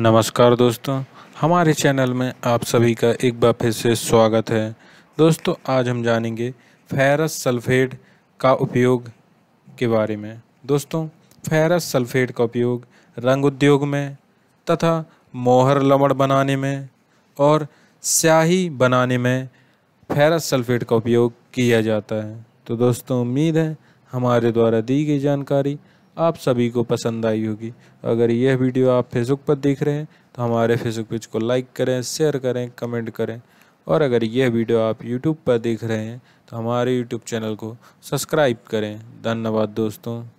नमस्कार दोस्तों हमारे चैनल में आप सभी का एक बार फिर से स्वागत है दोस्तों आज हम जानेंगे फेरस सल्फेट का उपयोग के बारे में दोस्तों फेरस सल्फेट का उपयोग रंग उद्योग में तथा मोहर लवण बनाने में और स्याही बनाने में फेरस सल्फेट का उपयोग किया जाता है तो दोस्तों उम्मीद है हमारे द्वारा दी गई जानकारी आप सभी को पसंद आई होगी अगर यह वीडियो आप फेसबुक पर देख रहे हैं तो हमारे फेसबुक पेज को लाइक करें शेयर करें कमेंट करें और अगर यह वीडियो आप यूट्यूब पर देख रहे हैं तो हमारे यूट्यूब चैनल को सब्सक्राइब करें धन्यवाद दोस्तों